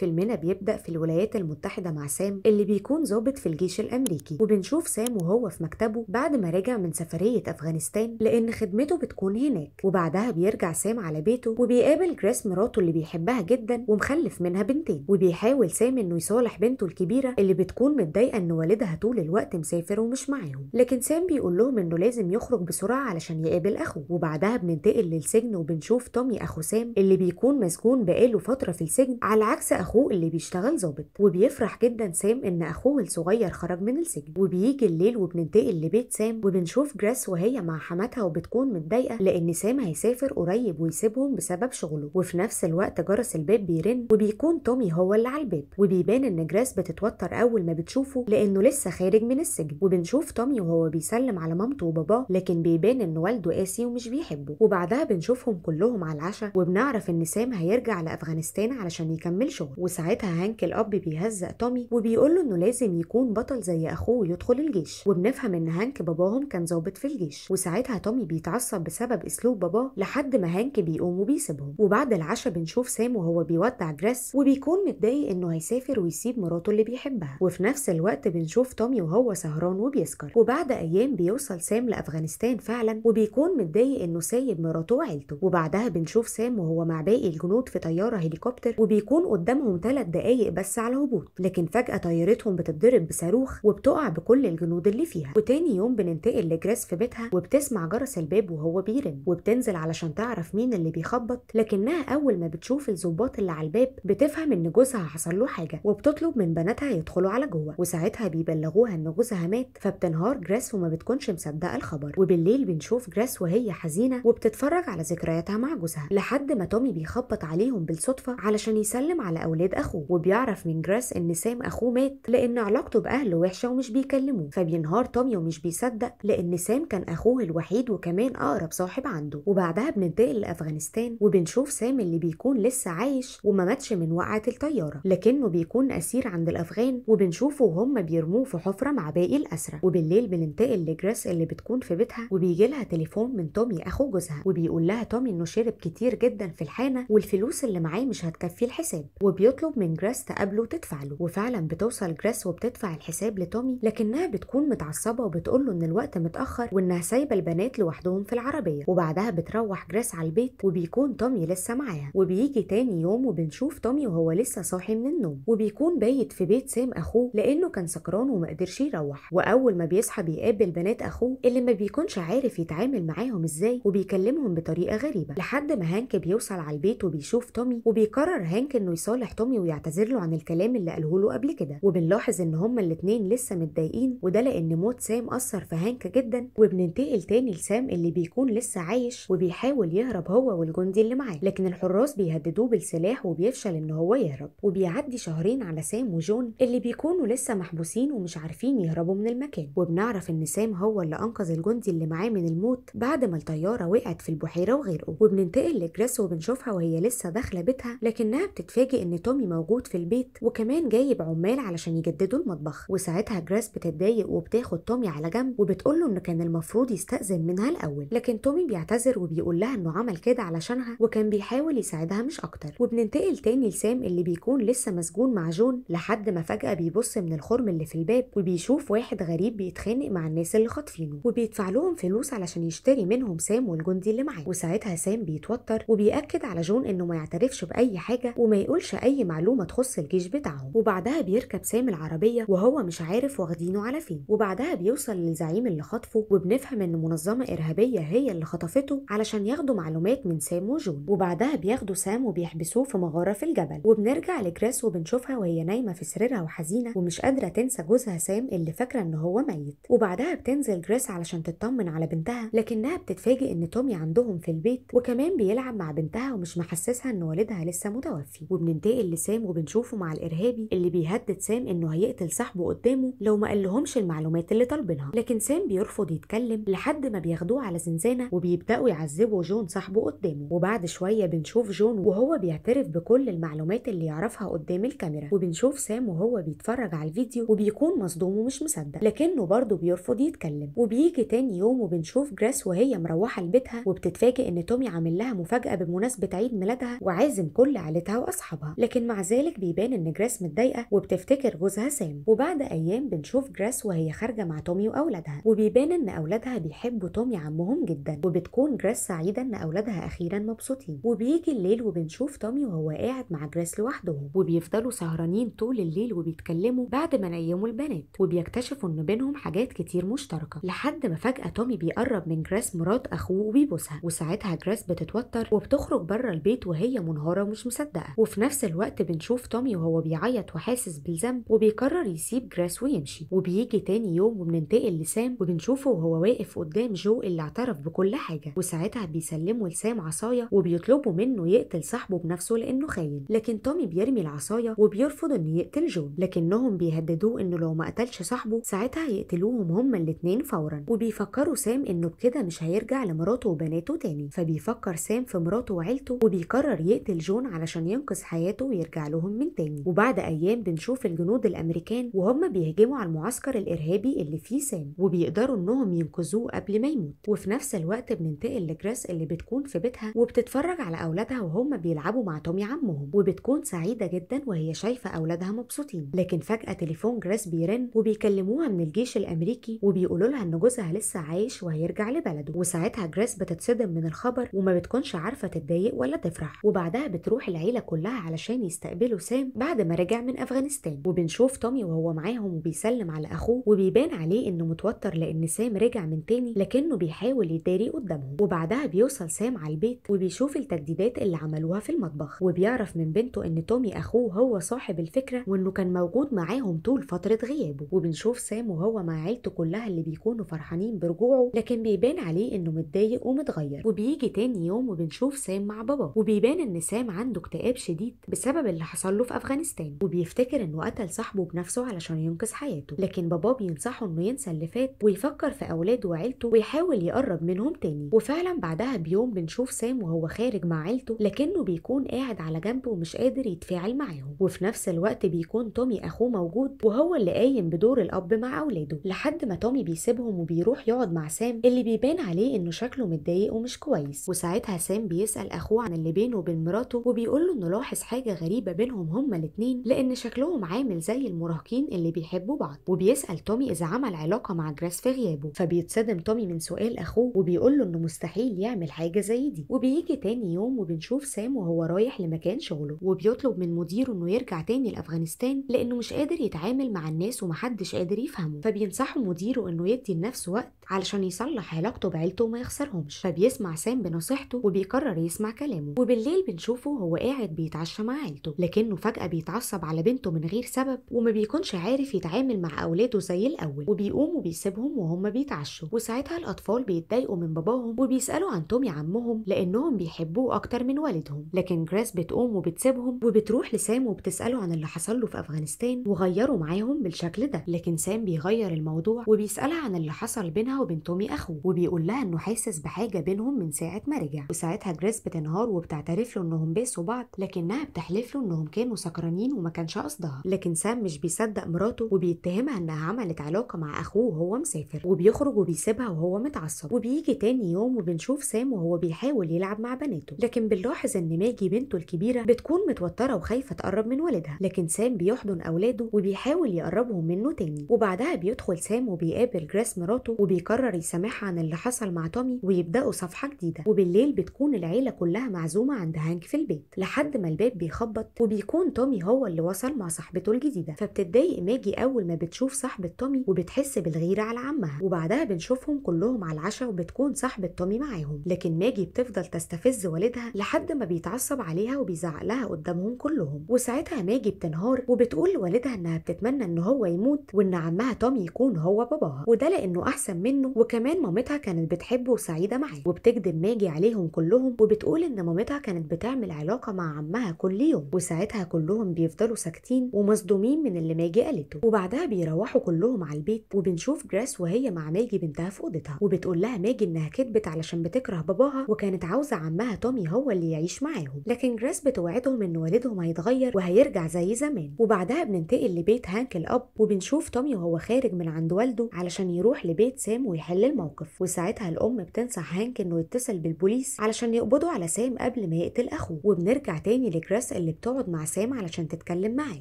فيلمنا بيبدأ في الولايات المتحدة مع سام اللي بيكون ظابط في الجيش الأمريكي وبنشوف سام وهو في مكتبه بعد ما رجع من سفرية أفغانستان لأن خدمته بتكون هناك وبعدها بيرجع سام على بيته وبيقابل جريس مراته اللي بيحبها جدا ومخلف منها بنتين وبيحاول سام إنه يصالح بنته الكبيرة اللي بتكون متضايقة إن والدها طول الوقت مسافر ومش معاهم لكن سام بيقول لهم إنه لازم يخرج بسرعة علشان يقابل أخوه وبعدها بننتقل للسجن وبنشوف تومي أخو سام اللي بيكون مسجون بقاله فترة في السجن على عكس أخو اخوه اللي بيشتغل ظابط وبيفرح جدا سام ان اخوه الصغير خرج من السجن وبيجي الليل وبننتقل لبيت سام وبنشوف جراس وهي مع حماتها وبتكون متضايقه لان سام هيسافر قريب ويسيبهم بسبب شغله وفي نفس الوقت جرس الباب بيرن وبيكون تومي هو اللي على الباب وبيبان ان جراس بتتوتر اول ما بتشوفه لانه لسه خارج من السجن وبنشوف تومي وهو بيسلم على مامته وباباه لكن بيبان ان والده قاسي ومش بيحبه وبعدها بنشوفهم كلهم على العشاء وبنعرف ان سام هيرجع لافغانستان علشان يكمل شغل وساعتها هانك الاب بيهزق تومي وبيقول له انه لازم يكون بطل زي اخوه يدخل الجيش وبنفهم ان هانك باباهم كان ظابط في الجيش وساعتها تومي بيتعصب بسبب اسلوب باباه لحد ما هانك بيقوم وبيسيبهم وبعد العشاء بنشوف سام وهو بيودع جريس وبيكون متضايق انه هيسافر ويسيب مراته اللي بيحبها وفي نفس الوقت بنشوف تومي وهو سهران وبيسكر وبعد ايام بيوصل سام لافغانستان فعلا وبيكون متضايق انه سايب مراته وعيلته وبعدها بنشوف سام وهو مع باقي الجنود في طياره هليكوبتر وبيكون قدام عنهم 3 دقايق بس على الهبوط لكن فجأة طيارتهم بتتضرب بصاروخ وبتقع بكل الجنود اللي فيها وتاني يوم بننتقل لجريس في بيتها وبتسمع جرس الباب وهو بيرن وبتنزل علشان تعرف مين اللي بيخبط لكنها أول ما بتشوف الظباط اللي على الباب بتفهم إن جوزها حصل له حاجة وبتطلب من بناتها يدخلوا على جوه وساعتها بيبلغوها إن جوزها مات فبتنهار جريس وما بتكونش مصدقة الخبر وبالليل بنشوف جريس وهي حزينة وبتتفرج على ذكرياتها مع جوزها لحد ما تومي بيخبط عليهم بالصدفة علشان يسلم على أولاد أخوه وبيعرف من جراس إن سام أخوه مات لأن علاقته بأهله وحشة ومش بيكلموه فبينهار تومي ومش بيصدق لأن سام كان أخوه الوحيد وكمان أقرب صاحب عنده وبعدها بننتقل لأفغانستان وبنشوف سام اللي بيكون لسه عايش وما ماتش من وقعة الطيارة لكنه بيكون أسير عند الأفغان وبنشوفه وهم بيرموه في حفرة مع باقي الأسرة وبالليل بننتقل لجراس اللي بتكون في بيتها وبيجي لها تليفون من تومي أخو جوزها وبيقول لها تومي إنه شرب كتير جدا في الحانة والفلوس اللي معاه مش هتكفي الحساب وب بيطلب من جراس تقابله وتدفع له وفعلا بتوصل جراس وبتدفع الحساب لتومي لكنها بتكون متعصبه وبتقول له ان الوقت متاخر وانها سايبه البنات لوحدهم في العربيه وبعدها بتروح جراس على البيت وبيكون تومي لسه معاها وبيجي تاني يوم وبنشوف تومي وهو لسه صاحي من النوم وبيكون بايت في بيت سام اخوه لانه كان سكران ومقدرش يروح واول ما بيصحى بيقابل بنات اخوه اللي ما بيكونش عارف يتعامل معاهم ازاي وبيكلمهم بطريقه غريبه لحد ما هانك بيوصل على البيت وبيشوف تومي وبيقرر هانك انه يصالح يصالح تومي ويعتذر له عن الكلام اللي قاله له قبل كده وبنلاحظ ان هما الاتنين لسه متضايقين وده لان موت سام اثر في هانك جدا وبننتقل تاني لسام اللي بيكون لسه عايش وبيحاول يهرب هو والجندي اللي معاه لكن الحراس بيهددوه بالسلاح وبيفشل ان هو يهرب وبيعدي شهرين على سام وجون اللي بيكونوا لسه محبوسين ومش عارفين يهربوا من المكان وبنعرف ان سام هو اللي انقذ الجندي اللي معاه من الموت بعد ما الطياره وقعت في البحيره وغرقوا وبننتقل لجريس وبنشوفها وهي لسه داخله بيتها لكنها بتتفاجئ ان تومي موجود في البيت وكمان جايب عمال علشان يجددوا المطبخ وساعتها جراس بتتضايق وبتاخد تومي على جنب وبتقول له انه كان المفروض يستأذن منها الاول لكن تومي بيعتذر وبيقول لها انه عمل كده علشانها وكان بيحاول يساعدها مش اكتر وبننتقل تاني لسام اللي بيكون لسه مسجون مع جون لحد ما فجأة بيبص من الخرم اللي في الباب وبيشوف واحد غريب بيتخانق مع الناس اللي خاطفينه وبيدفع لهم فلوس علشان يشتري منهم سام والجندي اللي معاه وساعتها سام بيتوتر وبيأكد على جون انه ما يعترفش بأي حاجة وما يقولش أي أي معلومة تخص الجيش بتاعهم وبعدها بيركب سام العربية وهو مش عارف واخدينه على فين وبعدها بيوصل للزعيم اللي خطفه وبنفهم إن منظمة إرهابية هي اللي خطفته علشان ياخدوا معلومات من سام وجون وبعدها بياخدوا سام وبيحبسوه في مغارة في الجبل وبنرجع لجريس وبنشوفها وهي نايمة في سريرها وحزينة ومش قادرة تنسى جوزها سام اللي فاكرة إن هو ميت وبعدها بتنزل جريس علشان تطمن على بنتها لكنها بتتفاجئ إن تومي عندهم في البيت وكمان بيلعب مع بنتها ومش محسسها إن والدها لسه متوفي وبننتقل اللي سام وبنشوفه مع الارهابي اللي بيهدد سام انه هيقتل صاحبه قدامه لو ما قالهمش المعلومات اللي طالبينها لكن سام بيرفض يتكلم لحد ما بياخدوه على زنزانه وبيبداوا يعذبوا جون صاحبه قدامه وبعد شويه بنشوف جون وهو بيعترف بكل المعلومات اللي يعرفها قدام الكاميرا وبنشوف سام وهو بيتفرج على الفيديو وبيكون مصدوم ومش مصدق لكنه برضه بيرفض يتكلم وبيجي تاني يوم وبنشوف جراس وهي مروحه لبيتها وبتتفاجئ ان تومي عامل لها مفاجاه بمناسبه عيد ميلادها وعازم كل عيلتها واصحابها لكن مع ذلك بيبان ان جراس متضايقه وبتفتكر جوزها سام وبعد ايام بنشوف جراس وهي خارجه مع تومي واولادها وبيبان ان اولادها بيحبوا تومي عمهم جدا وبتكون جراس سعيده ان اولادها اخيرا مبسوطين وبيجي الليل وبنشوف تومي وهو قاعد مع جراس لوحدهم وبيفضلوا سهرانين طول الليل وبيتكلموا بعد ما نيموا البنات وبيكتشفوا ان بينهم حاجات كتير مشتركه لحد ما فجاه تومي بيقرب من جراس مرات اخوه وبيبوسها وساعتها جراس بتتوتر وبتخرج بره البيت وهي منهاره ومش مصدقه وفي نفس الوقت بنشوف تومي وهو بيعيط وحاسس بالذنب وبيقرر يسيب جراس ويمشي وبيجي تاني يوم وبننتقل لسام وبنشوفه وهو واقف قدام جو اللي اعترف بكل حاجه وساعتها بيسلموا لسام عصايه وبيطلبوا منه يقتل صاحبه بنفسه لانه خاين لكن تومي بيرمي العصايه وبيرفض انه يقتل جو لكنهم بيهددوه انه لو ما قتلش صاحبه ساعتها هيقتلوهم هما الاتنين فورا وبيفكروا سام انه بكده مش هيرجع لمراته وبناته تاني فبيفكر سام في مراته وعيلته وبيقرر يقتل جون علشان ينقذ حياته يهبطوا ويرجع لهم من تاني وبعد ايام بنشوف الجنود الامريكان وهم بيهجموا على المعسكر الارهابي اللي فيه سام وبيقدروا انهم ينقذوه قبل ما يموت وفي نفس الوقت بننتقل لجراس اللي بتكون في بيتها وبتتفرج على اولادها وهم بيلعبوا مع تومي عمهم وبتكون سعيده جدا وهي شايفه اولادها مبسوطين لكن فجاه تليفون جراس بيرن وبيكلموها من الجيش الامريكي وبيقولوا لها ان جوزها لسه عايش وهيرجع لبلده وساعتها جراس بتتصدم من الخبر وما بتكونش عارفه تتضايق ولا تفرح وبعدها بتروح العيله كلها علشان علشان يستقبلوا سام بعد ما رجع من افغانستان وبنشوف تومي وهو معاهم وبيسلم على اخوه وبيبان عليه انه متوتر لان سام رجع من تاني لكنه بيحاول يداري قدامهم وبعدها بيوصل سام على البيت وبيشوف التجديدات اللي عملوها في المطبخ وبيعرف من بنته ان تومي اخوه هو صاحب الفكره وانه كان موجود معاهم طول فتره غيابه وبنشوف سام وهو مع عيلته كلها اللي بيكونوا فرحانين برجوعه لكن بيبان عليه انه متضايق ومتغير وبيجي تاني يوم وبنشوف سام مع بابا وبيبان ان سام عنده اكتئاب شديد بسبب اللي حصل له في افغانستان وبيفتكر انه قتل صاحبه بنفسه علشان ينقذ حياته لكن باباه بينصحه انه ينسى اللي فات ويفكر في اولاده وعيلته ويحاول يقرب منهم تاني وفعلا بعدها بيوم بنشوف سام وهو خارج مع عيلته لكنه بيكون قاعد على جنب ومش قادر يتفاعل معاهم وفي نفس الوقت بيكون تومي اخوه موجود وهو اللي قايم بدور الاب مع اولاده لحد ما تومي بيسيبهم وبيروح يقعد مع سام اللي بيبان عليه انه شكله متضايق ومش كويس وساعتها سام بيسال اخوه عن اللي بينه وبين مراته وبيقول له انه لاحظ حاجه حاجة غريبة بينهم هما الاتنين لأن شكلهم عامل زي المراهقين اللي بيحبوا بعض وبيسأل تومي إذا عمل علاقة مع جراس في غيابه فبيتصدم تومي من سؤال أخوه وبيقول له إنه مستحيل يعمل حاجة زي دي وبيجي تاني يوم وبنشوف سام وهو رايح لمكان شغله وبيطلب من مديره إنه يرجع تاني لأفغانستان لأنه مش قادر يتعامل مع الناس ومحدش قادر يفهمه فبينصحه مديره إنه يدي لنفسه وقت علشان يصلح علاقته بعيلته وما يخسرهمش فبيسمع سام بنصيحته وبيقرر يسمع كلامه وبالليل بنشوفه هو قاعد بيتعشى مع عيلته لكنه فجأة بيتعصب على بنته من غير سبب وما بيكونش عارف يتعامل مع أولاده زي الأول وبيقوم وبيسيبهم وهم بيتعشوا وساعتها الأطفال بيتضايقوا من باباهم وبيسألوا عن تومي عمهم لأنهم بيحبوه أكتر من والدهم لكن جراس بتقوم وبتسيبهم وبتروح لسام وبتسأله عن اللي حصل له في أفغانستان وغيروا معاهم بالشكل ده لكن سام بيغير الموضوع وبيسألها عن اللي حصل بينها وبين تومي أخوه وبيقول لها إنه حاسس بحاجة بينهم من ساعة ما رجع وساعتها جراس بتنهار وبتعترف له إنهم باسوا بعض لكنها بتحب بتحلف له انهم كانوا سكرانين وما كانش قصدها لكن سام مش بيصدق مراته وبيتهمها انها عملت علاقه مع اخوه وهو مسافر وبيخرج وبيسيبها وهو متعصب وبيجي تاني يوم وبنشوف سام وهو بيحاول يلعب مع بناته لكن بنلاحظ ان ماجي بنته الكبيره بتكون متوتره وخايفه تقرب من والدها لكن سام بيحضن اولاده وبيحاول يقربهم منه تاني وبعدها بيدخل سام وبيقابل جراس مراته وبيقرر يسامحها عن اللي حصل مع تومي ويبداوا صفحه جديده وبالليل بتكون العيله كلها معزومه عند هانك في البيت لحد ما الباب بيخ بيتخبط وبيكون تومي هو اللي وصل مع صاحبته الجديده فبتتضايق ماجي اول ما بتشوف صاحبه تومي وبتحس بالغيره على عمها وبعدها بنشوفهم كلهم على العشاء وبتكون صاحبه تومي معاهم لكن ماجي بتفضل تستفز والدها لحد ما بيتعصب عليها وبيزعق لها قدامهم كلهم وساعتها ماجي بتنهار وبتقول لوالدها انها بتتمنى ان هو يموت وان عمها تومي يكون هو باباها وده لانه احسن منه وكمان مامتها كانت بتحبه وسعيده معاه وبتكذب ماجي عليهم كلهم وبتقول ان مامتها كانت بتعمل علاقه مع عمها كليا بيهم وساعتها كلهم بيفضلوا ساكتين ومصدومين من اللي ماجي قالته وبعدها بيروحوا كلهم على البيت وبنشوف جراس وهي مع ماجي بنتها في اوضتها وبتقول لها ماجي انها كدبت علشان بتكره باباها وكانت عاوزه عمها تومي هو اللي يعيش معاهم لكن جراس بتوعدهم ان والدهم هيتغير وهيرجع زي زمان وبعدها بننتقل لبيت هانك الاب وبنشوف تومي وهو خارج من عند والده علشان يروح لبيت سام ويحل الموقف وساعتها الام بتنصح هانك انه يتصل بالبوليس علشان يقبضوا على سام قبل ما يقتل اخوه وبنرجع تاني لجراس الناس اللي بتقعد مع سام علشان تتكلم معاه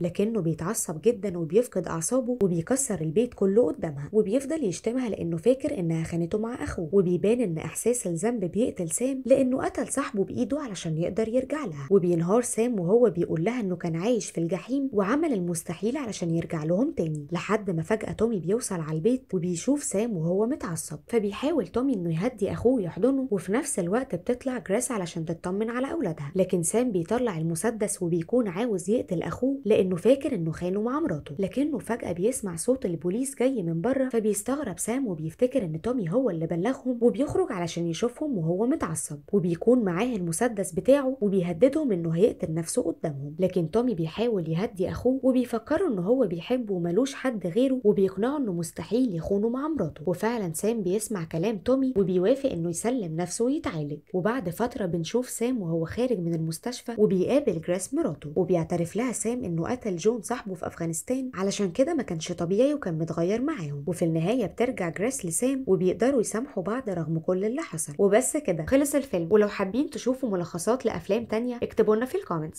لكنه بيتعصب جدا وبيفقد اعصابه وبيكسر البيت كله قدامها وبيفضل يشتمها لانه فاكر انها خانته مع اخوه وبيبان ان احساس الذنب بيقتل سام لانه قتل صاحبه بايده علشان يقدر يرجع لها وبينهار سام وهو بيقول لها انه كان عايش في الجحيم وعمل المستحيل علشان يرجع لهم تاني لحد ما فجاه تومي بيوصل على البيت وبيشوف سام وهو متعصب فبيحاول تومي انه يهدي اخوه ويحضنه وفي نفس الوقت بتطلع جراس علشان تطمن على اولادها لكن سام بيطلع المسدس المسدس وبيكون عاوز يقتل اخوه لانه فاكر انه خانه مع مراته لكنه فجاه بيسمع صوت البوليس جاي من بره فبيستغرب سام وبيفتكر ان تومي هو اللي بلغهم وبيخرج علشان يشوفهم وهو متعصب وبيكون معاه المسدس بتاعه وبيهددهم انه هيقتل نفسه قدامهم لكن تومي بيحاول يهدي اخوه وبيفكره ان هو بيحبه وملوش حد غيره وبيقنعه انه مستحيل يخونه مع مراته وفعلا سام بيسمع كلام تومي وبيوافق انه يسلم نفسه ويتعالج وبعد فتره بنشوف سام وهو خارج من المستشفى وبيقابل جراس مراته وبيعترف لها سام انه قتل جون صاحبه في افغانستان علشان كده ما كانش طبيعي وكان متغير معاهم وفي النهايه بترجع جراس لسام وبيقدروا يسامحوا بعض رغم كل اللي حصل وبس كده خلص الفيلم ولو حابين تشوفوا ملخصات لافلام تانية اكتبوا لنا في الكومنتس